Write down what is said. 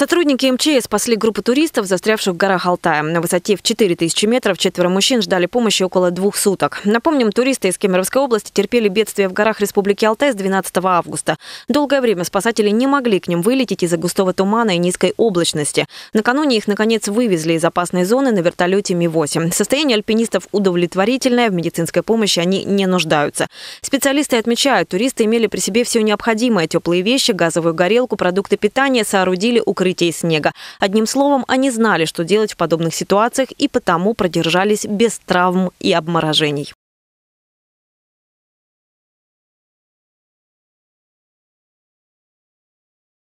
Сотрудники МЧС спасли группу туристов, застрявших в горах Алтая. На высоте в 4000 метров четверо мужчин ждали помощи около двух суток. Напомним, туристы из Кемеровской области терпели бедствие в горах Республики Алтай с 12 августа. Долгое время спасатели не могли к ним вылететь из-за густого тумана и низкой облачности. Накануне их, наконец, вывезли из опасной зоны на вертолете Ми-8. Состояние альпинистов удовлетворительное, в медицинской помощи они не нуждаются. Специалисты отмечают, туристы имели при себе все необходимое – теплые вещи, газовую горелку, продукты питания, соорудили укрытие укрытия и снега. Одним словом, они знали, что делать в подобных ситуациях и потому продержались без травм и обморожений.